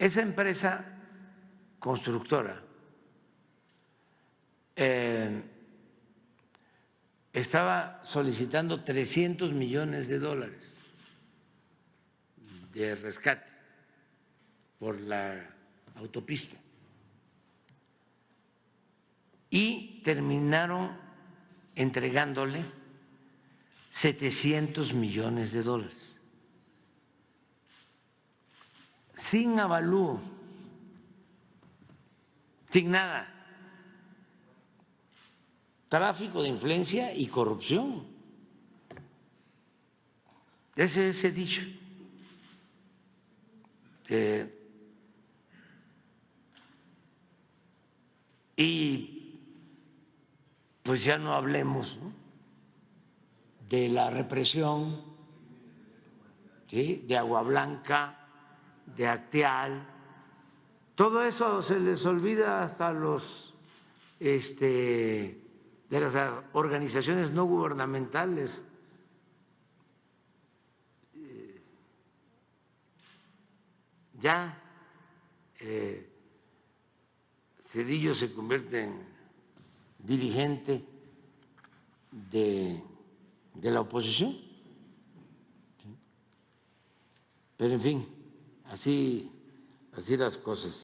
Esa empresa constructora eh, estaba solicitando 300 millones de dólares de rescate por la autopista y terminaron entregándole 700 millones de dólares. sin avalúo, sin nada. Tráfico de influencia y corrupción. Ese es el dicho. Eh, y pues ya no hablemos de la represión, de Agua Blanca de Acteal, todo eso se les olvida hasta los este, de las organizaciones no gubernamentales. Eh, ya eh, Cedillo se convierte en dirigente de la oposición. Pero en fin. Así, así las cosas.